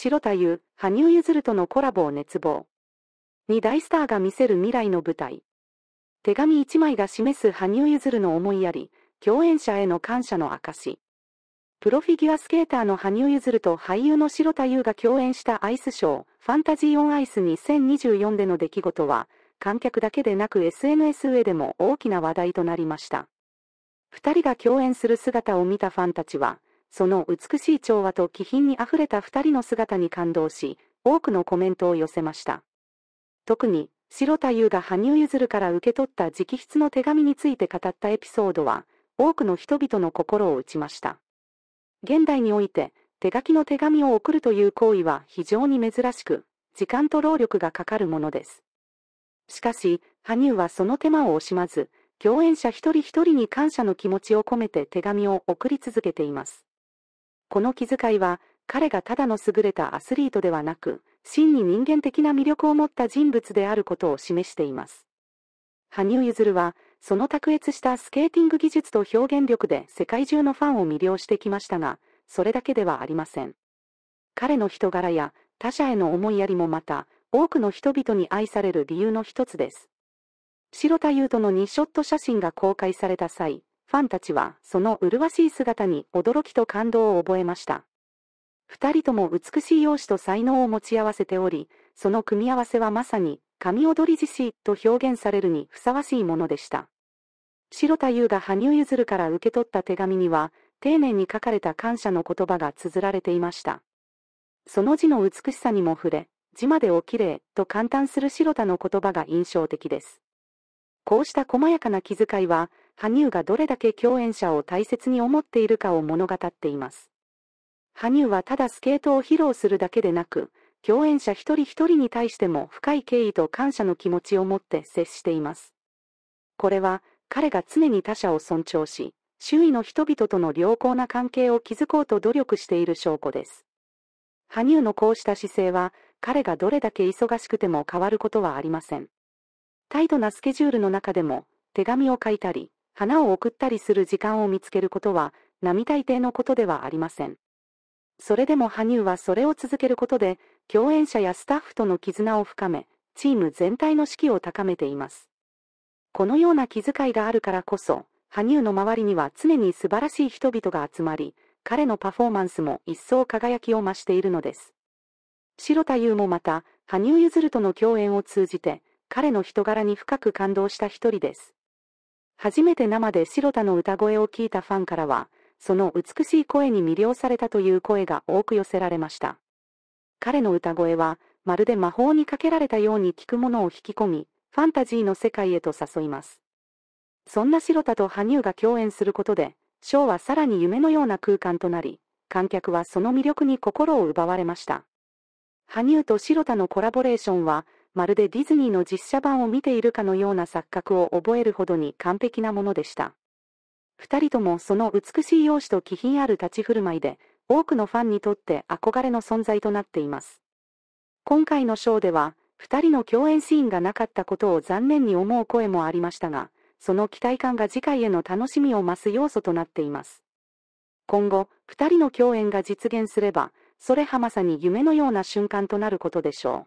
白田優、羽生結弦とのコラボを熱望。二大スターが見せる未来の舞台。手紙一枚が示す羽生結弦の思いやり、共演者への感謝の証。プロフィギュアスケーターの羽生結弦と俳優の白田優が共演したアイスショー、ファンタジー・オン・アイス2024での出来事は、観客だけでなく SNS 上でも大きな話題となりました。二人が共演する姿を見たファンたちは、その美しい調和と気品に溢れた二人の姿に感動し、多くのコメントを寄せました。特に、白田優が羽生結弦から受け取った直筆の手紙について語ったエピソードは、多くの人々の心を打ちました。現代において、手書きの手紙を送るという行為は非常に珍しく、時間と労力がかかるものです。しかし、羽生はその手間を惜しまず、共演者一人一人に感謝の気持ちを込めて手紙を送り続けています。この気遣いは、彼がただの優れたアスリートではなく、真に人間的な魅力を持った人物であることを示しています。羽生結弦は、その卓越したスケーティング技術と表現力で世界中のファンを魅了してきましたが、それだけではありません。彼の人柄や他者への思いやりもまた、多くの人々に愛される理由の一つです。白田優斗の2ショット写真が公開された際、ファンたちはその麗しい姿に驚きと感動を覚えました。二人とも美しい容姿と才能を持ち合わせており、その組み合わせはまさに神踊り獅子と表現されるにふさわしいものでした。白田優が羽生結弦から受け取った手紙には、丁寧に書かれた感謝の言葉が綴られていました。その字の美しさにも触れ、字までおきれいと簡単する白田の言葉が印象的です。こうした細やかな気遣いは、羽生がどれだけ共演者を大切に思っているかを物語っています。羽生はただスケートを披露するだけでなく、共演者一人一人に対しても深い敬意と感謝の気持ちを持って接しています。これは、彼が常に他者を尊重し、周囲の人々との良好な関係を築こうと努力している証拠です。羽生のこうした姿勢は、彼がどれだけ忙しくても変わることはありません。態度なスケジュールの中でも、手紙を書いたり、花を送ったりする時間を見つけることは、並大抵のことではありません。それでも羽生はそれを続けることで、共演者やスタッフとの絆を深め、チーム全体の士気を高めています。このような気遣いがあるからこそ、羽生の周りには常に素晴らしい人々が集まり、彼のパフォーマンスも一層輝きを増しているのです。白田優もまた、羽生結弦との共演を通じて、彼の人柄に深く感動した一人です。初めて生で白田の歌声を聞いたファンからは、その美しい声に魅了されたという声が多く寄せられました。彼の歌声は、まるで魔法にかけられたように聞くものを引き込み、ファンタジーの世界へと誘います。そんな白田と羽生が共演することで、ショーはさらに夢のような空間となり、観客はその魅力に心を奪われました。羽生と白田のコラボレーションは、まるでディズニーの実写版を見ているかのような錯覚を覚えるほどに完璧なものでした。二人ともその美しい容姿と気品ある立ち振る舞いで、多くのファンにとって憧れの存在となっています。今回のショーでは、二人の共演シーンがなかったことを残念に思う声もありましたが、その期待感が次回への楽しみを増す要素となっています。今後、二人の共演が実現すれば、それはまさに夢のような瞬間となることでしょう。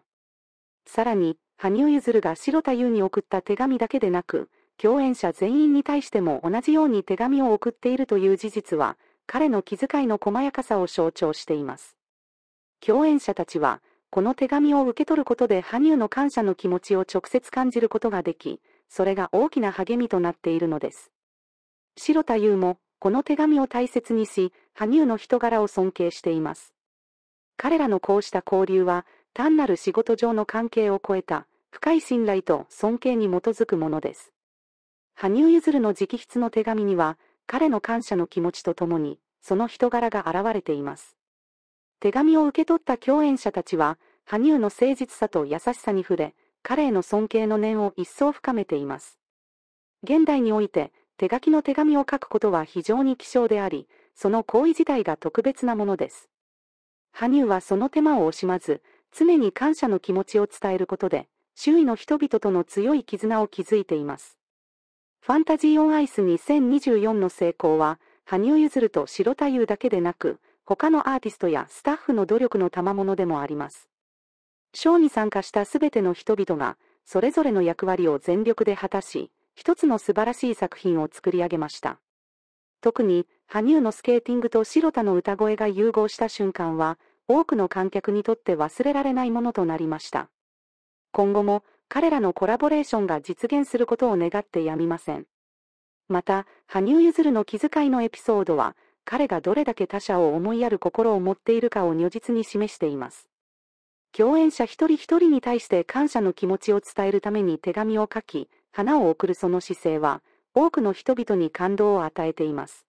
さらに、羽生結弦が白田優に送った手紙だけでなく、共演者全員に対しても同じように手紙を送っているという事実は、彼の気遣いの細やかさを象徴しています。共演者たちは、この手紙を受け取ることで羽生の感謝の気持ちを直接感じることができ、それが大きな励みとなっているのです。白田優も、この手紙を大切にし、羽生の人柄を尊敬しています。彼らのこうした交流は、単なる仕事上の関係を超えた、深い信頼と尊敬に基づくものです。羽生結弦の直筆の手紙には、彼の感謝の気持ちとともに、その人柄が現れています。手紙を受け取った共演者たちは、羽生の誠実さと優しさに触れ、彼への尊敬の念を一層深めています。現代において、手書きの手紙を書くことは非常に希少であり、その行為自体が特別なものです。羽生はその手間を惜しまず、常に感謝の気持ちを伝えることで、周囲の人々との強い絆を築いています。ファンタジー・オン・アイス2024の成功は、羽生結弦と白太夫だけでなく、他のアーティストやスタッフの努力の賜物でもあります。ショーに参加したすべての人々が、それぞれの役割を全力で果たし、一つの素晴らしい作品を作り上げました。特に、羽生のスケーティングと白田の歌声が融合した瞬間は、多くの観客にとって忘れられないものとなりました。今後も彼らのコラボレーションが実現することを願ってやみません。また、羽生結弦の気遣いのエピソードは、彼がどれだけ他者を思いやる心を持っているかを如実に示しています。共演者一人一人に対して感謝の気持ちを伝えるために手紙を書き、花を贈るその姿勢は、多くの人々に感動を与えています。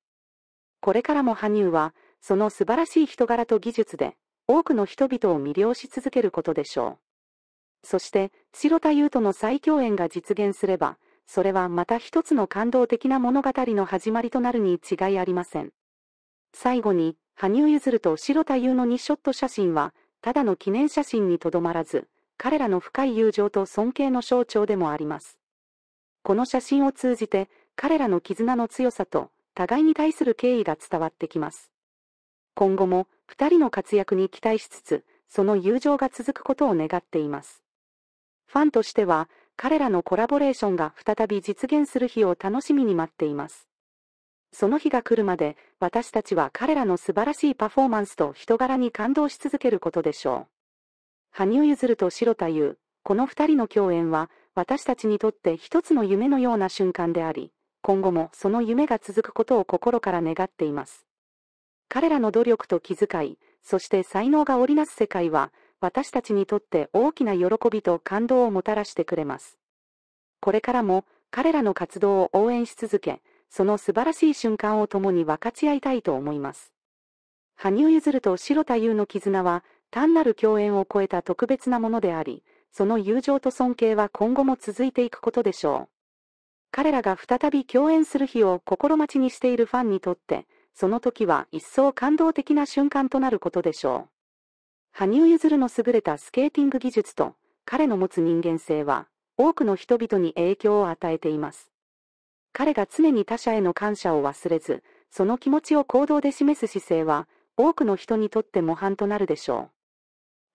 これからも羽生は、その素晴らしい人柄と技術で、多くの人々を魅了し続けることでしょう。そして、白田優との再共演が実現すれば、それはまた一つの感動的な物語の始まりとなるに違いありません。最後に、羽生結弦と白田優の2ショット写真は、ただの記念写真にとどまらず、彼らの深い友情と尊敬の象徴でもあります。この写真を通じて、彼らの絆の強さと、互いに対する敬意が伝わってきます。今後も、二人の活躍に期待しつつ、その友情が続くことを願っています。ファンとしては、彼らのコラボレーションが再び実現する日を楽しみに待っています。その日が来るまで、私たちは彼らの素晴らしいパフォーマンスと人柄に感動し続けることでしょう。羽生結弦と白田優、この二人の共演は、私たちにとって一つの夢のような瞬間であり、今後もその夢が続くことを心から願っています。彼らの努力と気遣い、そして才能が織りなす世界は、私たちにとって大きな喜びと感動をもたらしてくれます。これからも彼らの活動を応援し続け、その素晴らしい瞬間を共に分かち合いたいと思います。羽生結弦と白田優の絆は、単なる共演を超えた特別なものであり、その友情と尊敬は今後も続いていくことでしょう。彼らが再び共演する日を心待ちにしているファンにとって、その時は一層感動的な瞬間となることでしょう。羽生結弦の優れたスケーティング技術と彼の持つ人間性は多くの人々に影響を与えています。彼が常に他者への感謝を忘れず、その気持ちを行動で示す姿勢は多くの人にとって模範となるでしょう。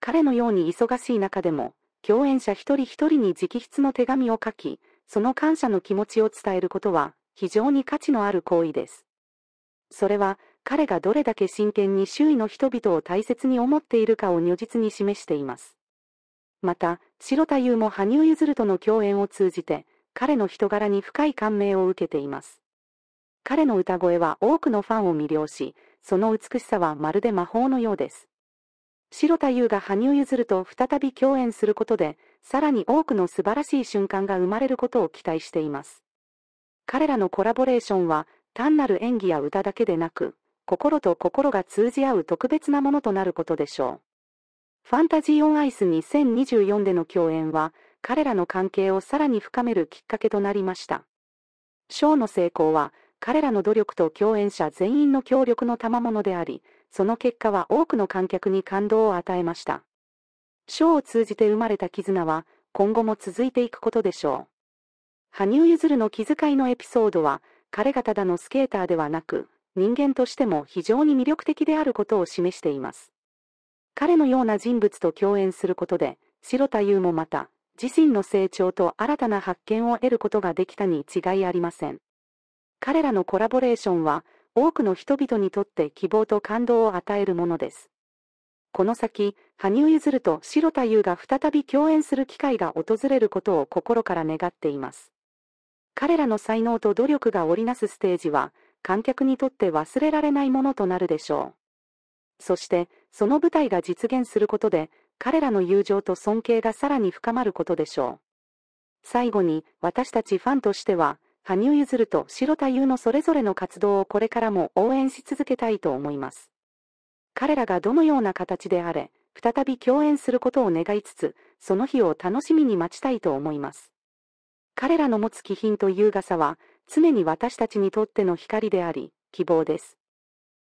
彼のように忙しい中でも、共演者一人一人に直筆の手紙を書き、その感謝の気持ちを伝えることは非常に価値のある行為です。それは彼がどれだけ真剣に周囲の人々を大切に思っているかを如実に示しています。また、白田優も羽生結弦との共演を通じて、彼の人柄に深い感銘を受けています。彼の歌声は多くのファンを魅了し、その美しさはまるで魔法のようです。白田優が羽生結弦と再び共演することで、さらに多くの素晴らしい瞬間が生まれることを期待しています。彼らのコラボレーションは、単なる演技や歌だけでなく、心と心が通じ合う特別なものとなることでしょう。ファンタジー・オン・アイス2024での共演は、彼らの関係をさらに深めるきっかけとなりました。ショーの成功は、彼らの努力と共演者全員の協力の賜物であり、その結果は多くの観客に感動を与えました。ショーを通じて生まれた絆は、今後も続いていくことでしょう。羽生結弦の気遣いのエピソードは、彼がただのスケーターではなく、人間としても非常に魅力的であることを示しています。彼のような人物と共演することで、白田優もまた、自身の成長と新たな発見を得ることができたに違いありません。彼らのコラボレーションは、多くの人々にとって希望と感動を与えるものです。この先、羽生結弦と白田優が再び共演する機会が訪れることを心から願っています。彼らの才能と努力が織りなすステージは、観客にとって忘れられないものとなるでしょう。そして、その舞台が実現することで、彼らの友情と尊敬がさらに深まることでしょう。最後に、私たちファンとしては、羽生結弦と白田優のそれぞれの活動をこれからも応援し続けたいと思います。彼らがどのような形であれ、再び共演することを願いつつ、その日を楽しみに待ちたいと思います。彼らの持つ気品と優雅さは、常に私たちにとっての光であり、希望です。